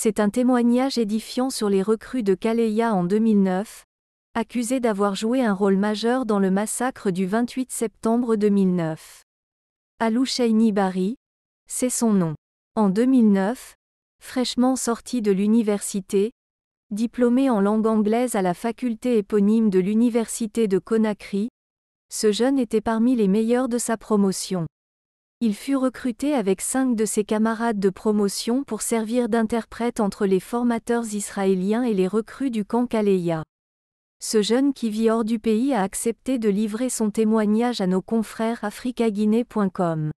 C'est un témoignage édifiant sur les recrues de Kaleya en 2009, accusées d'avoir joué un rôle majeur dans le massacre du 28 septembre 2009. Alou Shaini Bari, c'est son nom. En 2009, fraîchement sorti de l'université, diplômé en langue anglaise à la faculté éponyme de l'université de Conakry, ce jeune était parmi les meilleurs de sa promotion. Il fut recruté avec cinq de ses camarades de promotion pour servir d'interprète entre les formateurs israéliens et les recrues du camp Kaleya. Ce jeune qui vit hors du pays a accepté de livrer son témoignage à nos confrères africa-guinée.com.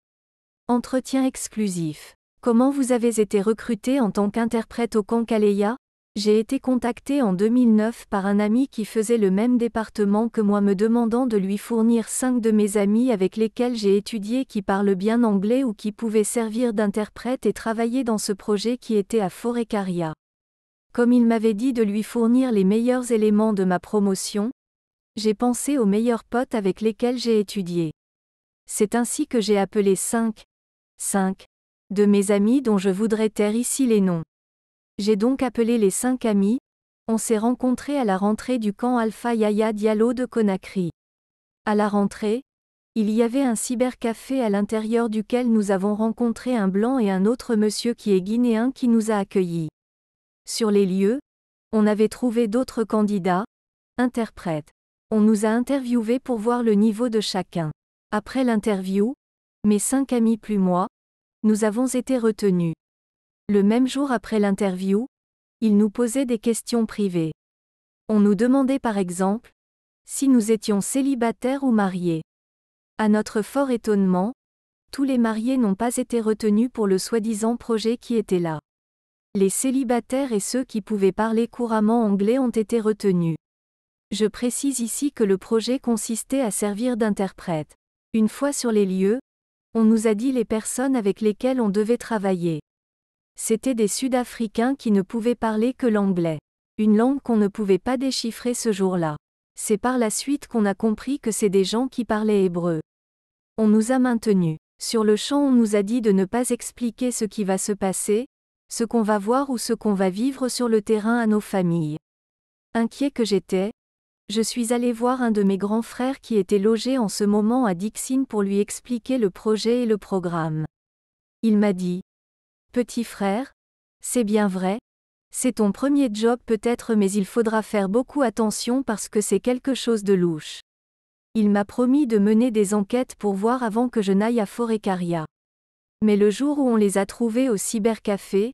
Entretien exclusif. Comment vous avez été recruté en tant qu'interprète au camp Kaleya j'ai été contacté en 2009 par un ami qui faisait le même département que moi me demandant de lui fournir cinq de mes amis avec lesquels j'ai étudié qui parlent bien anglais ou qui pouvaient servir d'interprète et travailler dans ce projet qui était à Forécaria. Comme il m'avait dit de lui fournir les meilleurs éléments de ma promotion, j'ai pensé aux meilleurs potes avec lesquels j'ai étudié. C'est ainsi que j'ai appelé cinq, cinq de mes amis dont je voudrais taire ici les noms. J'ai donc appelé les cinq amis, on s'est rencontrés à la rentrée du camp Alpha Yaya Diallo de Conakry. À la rentrée, il y avait un cybercafé à l'intérieur duquel nous avons rencontré un blanc et un autre monsieur qui est guinéen qui nous a accueillis. Sur les lieux, on avait trouvé d'autres candidats, interprètes. On nous a interviewés pour voir le niveau de chacun. Après l'interview, mes cinq amis plus moi, nous avons été retenus. Le même jour après l'interview, il nous posait des questions privées. On nous demandait par exemple si nous étions célibataires ou mariés. À notre fort étonnement, tous les mariés n'ont pas été retenus pour le soi-disant projet qui était là. Les célibataires et ceux qui pouvaient parler couramment anglais ont été retenus. Je précise ici que le projet consistait à servir d'interprète. Une fois sur les lieux, on nous a dit les personnes avec lesquelles on devait travailler. C'était des Sud-Africains qui ne pouvaient parler que l'anglais. Une langue qu'on ne pouvait pas déchiffrer ce jour-là. C'est par la suite qu'on a compris que c'est des gens qui parlaient hébreu. On nous a maintenus. Sur le champ on nous a dit de ne pas expliquer ce qui va se passer, ce qu'on va voir ou ce qu'on va vivre sur le terrain à nos familles. Inquiet que j'étais, je suis allé voir un de mes grands frères qui était logé en ce moment à Dixine pour lui expliquer le projet et le programme. Il m'a dit, Petit frère, c'est bien vrai. C'est ton premier job peut-être mais il faudra faire beaucoup attention parce que c'est quelque chose de louche. Il m'a promis de mener des enquêtes pour voir avant que je n'aille à Forecaria. Mais le jour où on les a trouvés au cybercafé,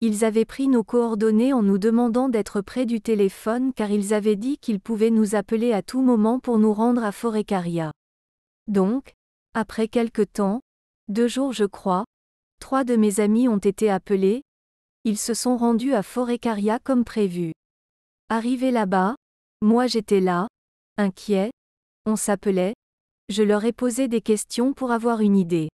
ils avaient pris nos coordonnées en nous demandant d'être près du téléphone car ils avaient dit qu'ils pouvaient nous appeler à tout moment pour nous rendre à Forecaria. Donc, après quelque temps, deux jours je crois, Trois de mes amis ont été appelés. Ils se sont rendus à Forécaria comme prévu. Arrivé là-bas, moi j'étais là, inquiet, on s'appelait, je leur ai posé des questions pour avoir une idée.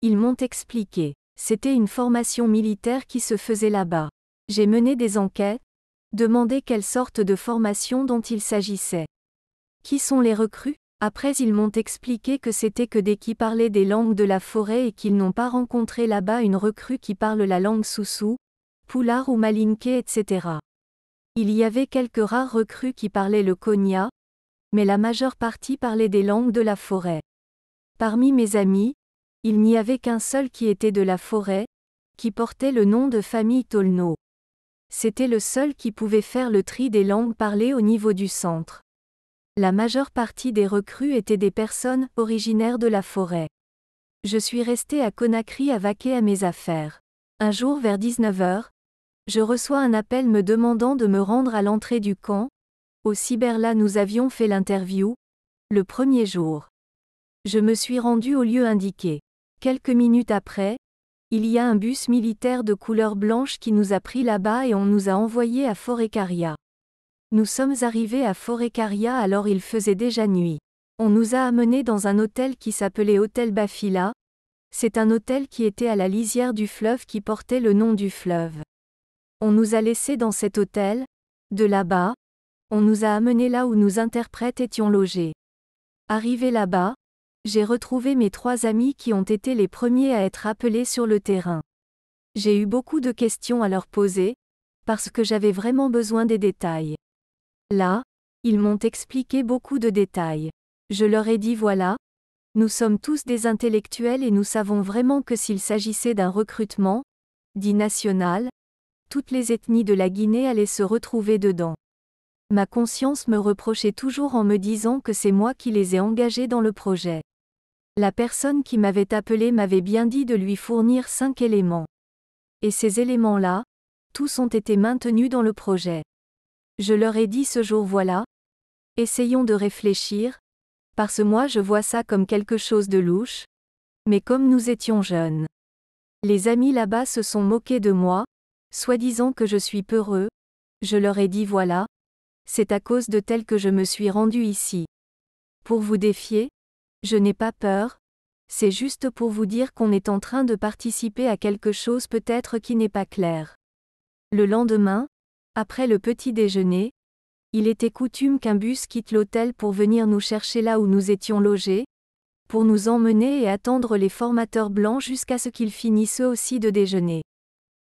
Ils m'ont expliqué. C'était une formation militaire qui se faisait là-bas. J'ai mené des enquêtes, demandé quelle sorte de formation dont il s'agissait. Qui sont les recrues après ils m'ont expliqué que c'était que des qui parlaient des langues de la forêt et qu'ils n'ont pas rencontré là-bas une recrue qui parle la langue soussou, poulard ou malinké, etc. Il y avait quelques rares recrues qui parlaient le Konya, mais la majeure partie parlait des langues de la forêt. Parmi mes amis, il n'y avait qu'un seul qui était de la forêt, qui portait le nom de famille Tolno. C'était le seul qui pouvait faire le tri des langues parlées au niveau du centre. La majeure partie des recrues étaient des personnes originaires de la forêt. Je suis resté à Conakry à vaquer à mes affaires. Un jour vers 19h, je reçois un appel me demandant de me rendre à l'entrée du camp. Au Cyberla nous avions fait l'interview, le premier jour. Je me suis rendu au lieu indiqué. Quelques minutes après, il y a un bus militaire de couleur blanche qui nous a pris là-bas et on nous a envoyés à Forécaria. Nous sommes arrivés à Forécaria alors il faisait déjà nuit. On nous a amenés dans un hôtel qui s'appelait Hôtel Bafila. C'est un hôtel qui était à la lisière du fleuve qui portait le nom du fleuve. On nous a laissés dans cet hôtel. De là-bas, on nous a amenés là où nos interprètes étions logés. Arrivé là-bas, j'ai retrouvé mes trois amis qui ont été les premiers à être appelés sur le terrain. J'ai eu beaucoup de questions à leur poser, parce que j'avais vraiment besoin des détails. Là, ils m'ont expliqué beaucoup de détails. Je leur ai dit voilà, nous sommes tous des intellectuels et nous savons vraiment que s'il s'agissait d'un recrutement, dit national, toutes les ethnies de la Guinée allaient se retrouver dedans. Ma conscience me reprochait toujours en me disant que c'est moi qui les ai engagés dans le projet. La personne qui m'avait appelé m'avait bien dit de lui fournir cinq éléments. Et ces éléments-là, tous ont été maintenus dans le projet. Je leur ai dit ce jour voilà. Essayons de réfléchir, parce moi je vois ça comme quelque chose de louche, mais comme nous étions jeunes. Les amis là-bas se sont moqués de moi, soi-disant que je suis peureux, je leur ai dit voilà, c'est à cause de tel que je me suis rendu ici. Pour vous défier, je n'ai pas peur, c'est juste pour vous dire qu'on est en train de participer à quelque chose peut-être qui n'est pas clair. Le lendemain, après le petit déjeuner, il était coutume qu'un bus quitte l'hôtel pour venir nous chercher là où nous étions logés, pour nous emmener et attendre les formateurs blancs jusqu'à ce qu'ils finissent eux aussi de déjeuner.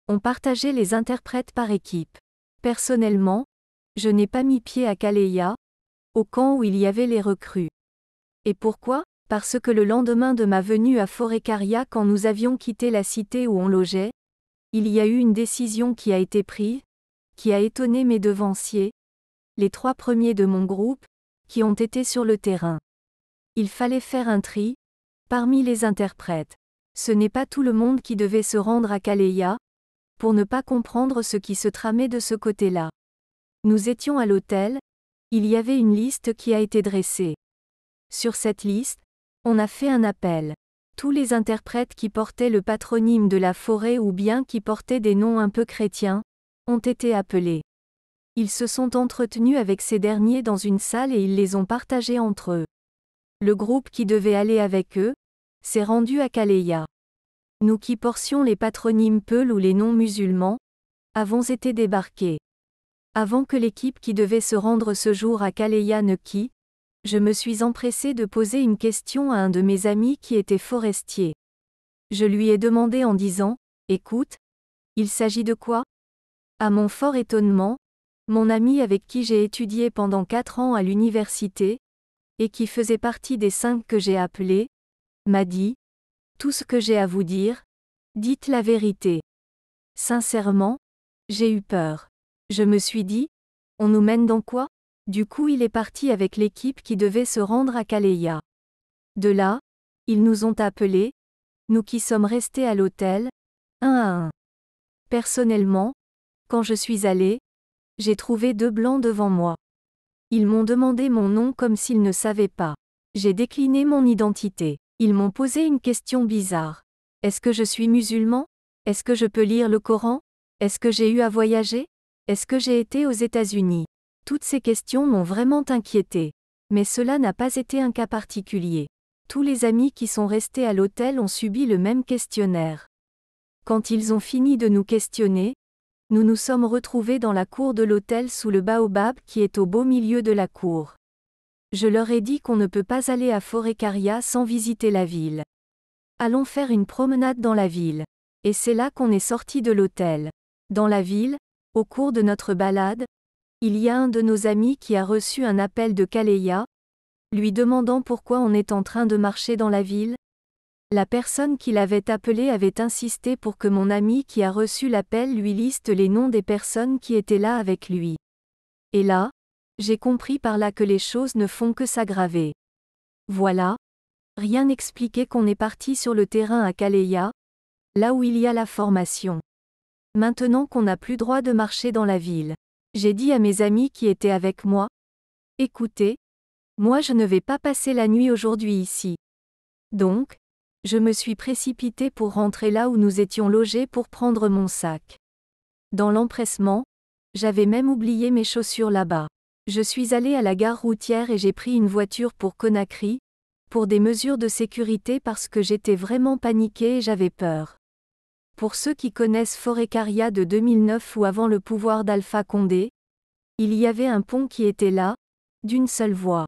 On partageait les interprètes par équipe. Personnellement, je n'ai pas mis pied à Kaleya, au camp où il y avait les recrues. Et pourquoi Parce que le lendemain de ma venue à Forécaria quand nous avions quitté la cité où on logeait, il y a eu une décision qui a été prise, qui a étonné mes devanciers, les trois premiers de mon groupe, qui ont été sur le terrain. Il fallait faire un tri, parmi les interprètes. Ce n'est pas tout le monde qui devait se rendre à Kaleya, pour ne pas comprendre ce qui se tramait de ce côté-là. Nous étions à l'hôtel, il y avait une liste qui a été dressée. Sur cette liste, on a fait un appel. Tous les interprètes qui portaient le patronyme de la forêt ou bien qui portaient des noms un peu chrétiens, ont été appelés. Ils se sont entretenus avec ces derniers dans une salle et ils les ont partagés entre eux. Le groupe qui devait aller avec eux s'est rendu à Kaleya. Nous qui portions les patronymes Peul ou les non-musulmans, avons été débarqués. Avant que l'équipe qui devait se rendre ce jour à Kaleya ne quitte, je me suis empressé de poser une question à un de mes amis qui était forestier. Je lui ai demandé en disant Écoute, il s'agit de quoi à mon fort étonnement, mon ami avec qui j'ai étudié pendant quatre ans à l'université, et qui faisait partie des cinq que j'ai appelés, m'a dit Tout ce que j'ai à vous dire, dites la vérité. Sincèrement, j'ai eu peur. Je me suis dit On nous mène dans quoi Du coup, il est parti avec l'équipe qui devait se rendre à Kaleya. De là, ils nous ont appelés, nous qui sommes restés à l'hôtel, un à un. Personnellement, quand je suis allé, j'ai trouvé deux blancs devant moi. Ils m'ont demandé mon nom comme s'ils ne savaient pas. J'ai décliné mon identité. Ils m'ont posé une question bizarre. Est-ce que je suis musulman Est-ce que je peux lire le Coran Est-ce que j'ai eu à voyager Est-ce que j'ai été aux États-Unis Toutes ces questions m'ont vraiment inquiété. Mais cela n'a pas été un cas particulier. Tous les amis qui sont restés à l'hôtel ont subi le même questionnaire. Quand ils ont fini de nous questionner, nous nous sommes retrouvés dans la cour de l'hôtel sous le baobab qui est au beau milieu de la cour. Je leur ai dit qu'on ne peut pas aller à Forécaria sans visiter la ville. Allons faire une promenade dans la ville. Et c'est là qu'on est sorti de l'hôtel. Dans la ville, au cours de notre balade, il y a un de nos amis qui a reçu un appel de Kaleya, lui demandant pourquoi on est en train de marcher dans la ville, la personne qui l'avait appelé avait insisté pour que mon ami qui a reçu l'appel lui liste les noms des personnes qui étaient là avec lui. Et là, j'ai compris par là que les choses ne font que s'aggraver. Voilà. Rien n'expliquait qu'on est parti sur le terrain à Kaleya, là où il y a la formation. Maintenant qu'on n'a plus droit de marcher dans la ville. J'ai dit à mes amis qui étaient avec moi, écoutez, moi je ne vais pas passer la nuit aujourd'hui ici. Donc, je me suis précipité pour rentrer là où nous étions logés pour prendre mon sac. Dans l'empressement, j'avais même oublié mes chaussures là-bas. Je suis allé à la gare routière et j'ai pris une voiture pour Conakry, pour des mesures de sécurité parce que j'étais vraiment paniqué et j'avais peur. Pour ceux qui connaissent Forécaria de 2009 ou avant le pouvoir d'Alpha Condé, il y avait un pont qui était là, d'une seule voie.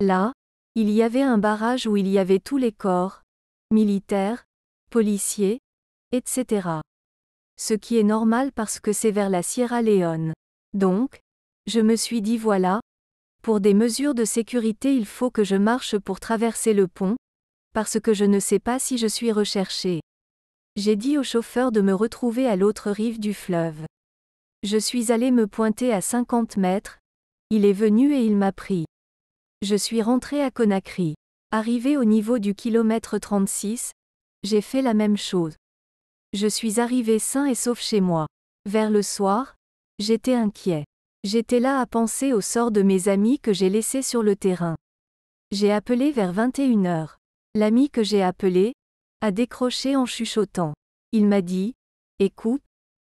Là, il y avait un barrage où il y avait tous les corps, militaires, policiers, etc. Ce qui est normal parce que c'est vers la Sierra Leone. Donc, je me suis dit voilà, pour des mesures de sécurité il faut que je marche pour traverser le pont, parce que je ne sais pas si je suis recherché. J'ai dit au chauffeur de me retrouver à l'autre rive du fleuve. Je suis allé me pointer à 50 mètres, il est venu et il m'a pris. Je suis rentré à Conakry. Arrivé au niveau du kilomètre 36, j'ai fait la même chose. Je suis arrivé sain et sauf chez moi. Vers le soir, j'étais inquiet. J'étais là à penser au sort de mes amis que j'ai laissés sur le terrain. J'ai appelé vers 21h. L'ami que j'ai appelé a décroché en chuchotant. Il m'a dit Écoute,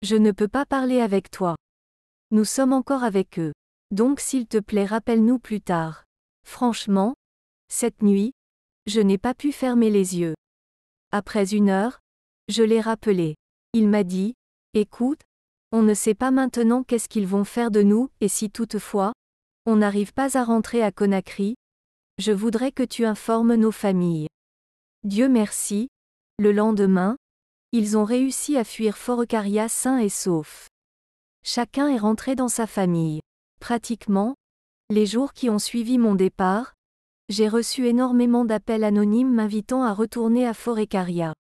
je ne peux pas parler avec toi. Nous sommes encore avec eux. Donc s'il te plaît, rappelle-nous plus tard. Franchement, cette nuit, je n'ai pas pu fermer les yeux. Après une heure, je l'ai rappelé. Il m'a dit, écoute, on ne sait pas maintenant qu'est-ce qu'ils vont faire de nous, et si toutefois, on n'arrive pas à rentrer à Conakry, je voudrais que tu informes nos familles. Dieu merci, le lendemain, ils ont réussi à fuir Fort sain et sauf. Chacun est rentré dans sa famille. Pratiquement, les jours qui ont suivi mon départ, j'ai reçu énormément d'appels anonymes m'invitant à retourner à Forécaria.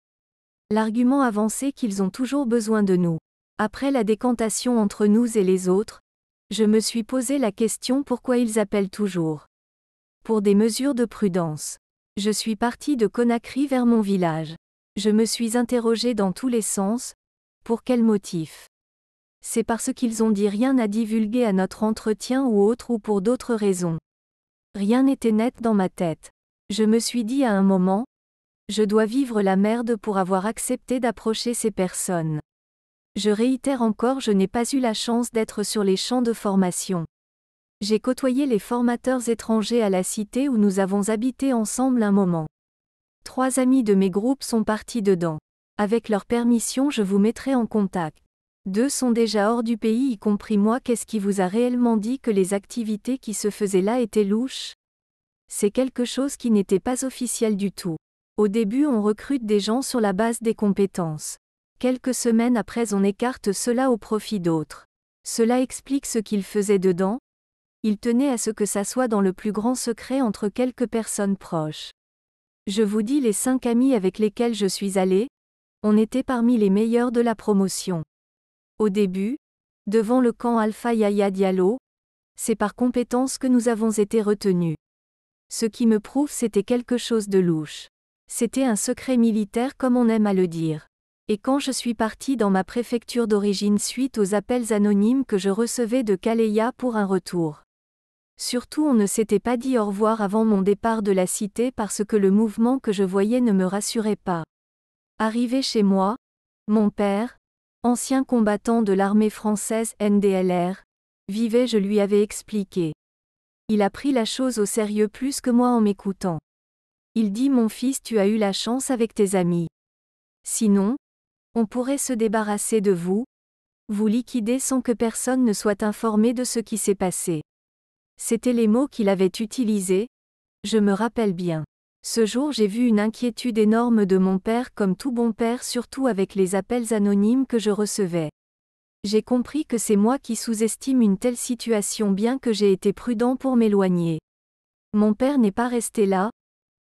L'argument avancé qu'ils ont toujours besoin de nous. Après la décantation entre nous et les autres, je me suis posé la question pourquoi ils appellent toujours. Pour des mesures de prudence. Je suis parti de Conakry vers mon village. Je me suis interrogé dans tous les sens. Pour quel motif C'est parce qu'ils ont dit rien à divulguer à notre entretien ou autre ou pour d'autres raisons. Rien n'était net dans ma tête. Je me suis dit à un moment, je dois vivre la merde pour avoir accepté d'approcher ces personnes. Je réitère encore, je n'ai pas eu la chance d'être sur les champs de formation. J'ai côtoyé les formateurs étrangers à la cité où nous avons habité ensemble un moment. Trois amis de mes groupes sont partis dedans. Avec leur permission, je vous mettrai en contact. Deux sont déjà hors du pays, y compris moi. Qu'est-ce qui vous a réellement dit que les activités qui se faisaient là étaient louches C'est quelque chose qui n'était pas officiel du tout. Au début, on recrute des gens sur la base des compétences. Quelques semaines après, on écarte cela au profit d'autres. Cela explique ce qu'ils faisaient dedans. Il tenait à ce que ça soit dans le plus grand secret entre quelques personnes proches. Je vous dis les cinq amis avec lesquels je suis allé. On était parmi les meilleurs de la promotion. Au début, devant le camp Alpha Yaya Diallo, c'est par compétence que nous avons été retenus. Ce qui me prouve c'était quelque chose de louche. C'était un secret militaire comme on aime à le dire. Et quand je suis parti dans ma préfecture d'origine suite aux appels anonymes que je recevais de Kaleya pour un retour. Surtout on ne s'était pas dit au revoir avant mon départ de la cité parce que le mouvement que je voyais ne me rassurait pas. Arrivé chez moi, mon père, ancien combattant de l'armée française NDLR, vivait je lui avais expliqué. Il a pris la chose au sérieux plus que moi en m'écoutant. Il dit Mon fils, tu as eu la chance avec tes amis. Sinon, on pourrait se débarrasser de vous, vous liquider sans que personne ne soit informé de ce qui s'est passé. C'étaient les mots qu'il avait utilisés, je me rappelle bien. Ce jour j'ai vu une inquiétude énorme de mon père comme tout bon père surtout avec les appels anonymes que je recevais. J'ai compris que c'est moi qui sous-estime une telle situation bien que j'ai été prudent pour m'éloigner. Mon père n'est pas resté là,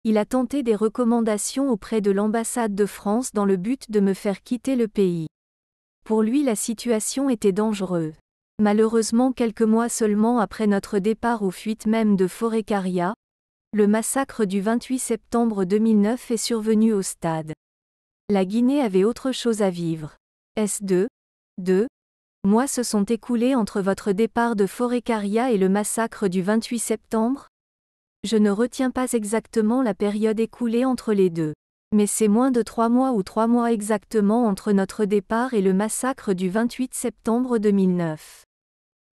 il a tenté des recommandations auprès de l'ambassade de France dans le but de me faire quitter le pays. Pour lui la situation était dangereuse. Malheureusement quelques mois seulement après notre départ aux fuites même de Forécaria, le massacre du 28 septembre 2009 est survenu au stade. La Guinée avait autre chose à vivre. S2 2 mois se sont écoulés entre votre départ de Forécaria et le massacre du 28 septembre Je ne retiens pas exactement la période écoulée entre les deux. Mais c'est moins de trois mois ou trois mois exactement entre notre départ et le massacre du 28 septembre 2009.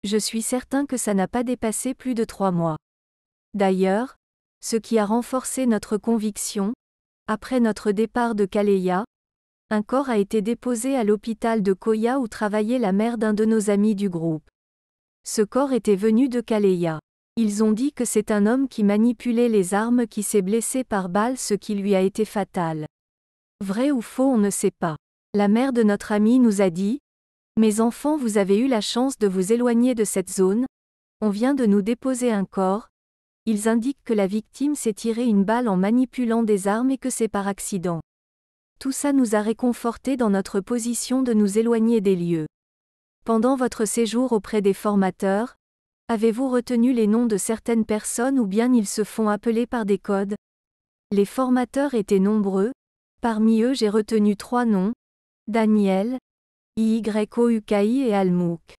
Je suis certain que ça n'a pas dépassé plus de trois mois. D'ailleurs, ce qui a renforcé notre conviction. Après notre départ de Kaleya, un corps a été déposé à l'hôpital de Koya où travaillait la mère d'un de nos amis du groupe. Ce corps était venu de Kaleya. Ils ont dit que c'est un homme qui manipulait les armes qui s'est blessé par balle ce qui lui a été fatal. Vrai ou faux on ne sait pas. La mère de notre ami nous a dit, Mes enfants vous avez eu la chance de vous éloigner de cette zone, on vient de nous déposer un corps, ils indiquent que la victime s'est tiré une balle en manipulant des armes et que c'est par accident. Tout ça nous a réconfortés dans notre position de nous éloigner des lieux. Pendant votre séjour auprès des formateurs, avez-vous retenu les noms de certaines personnes ou bien ils se font appeler par des codes Les formateurs étaient nombreux, parmi eux j'ai retenu trois noms, Daniel, Yokoukai et Almouk.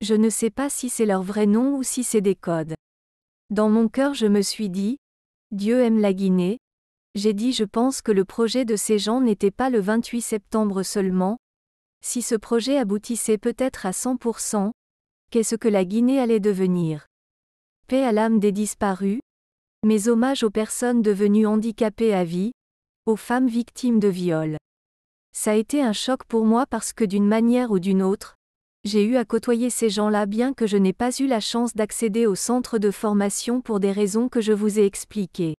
Je ne sais pas si c'est leur vrai nom ou si c'est des codes. Dans mon cœur je me suis dit, Dieu aime la Guinée. J'ai dit je pense que le projet de ces gens n'était pas le 28 septembre seulement. Si ce projet aboutissait peut-être à 100%, qu'est-ce que la Guinée allait devenir Paix à l'âme des disparus, mes hommages aux personnes devenues handicapées à vie, aux femmes victimes de viols. Ça a été un choc pour moi parce que d'une manière ou d'une autre, j'ai eu à côtoyer ces gens-là bien que je n'ai pas eu la chance d'accéder au centre de formation pour des raisons que je vous ai expliquées.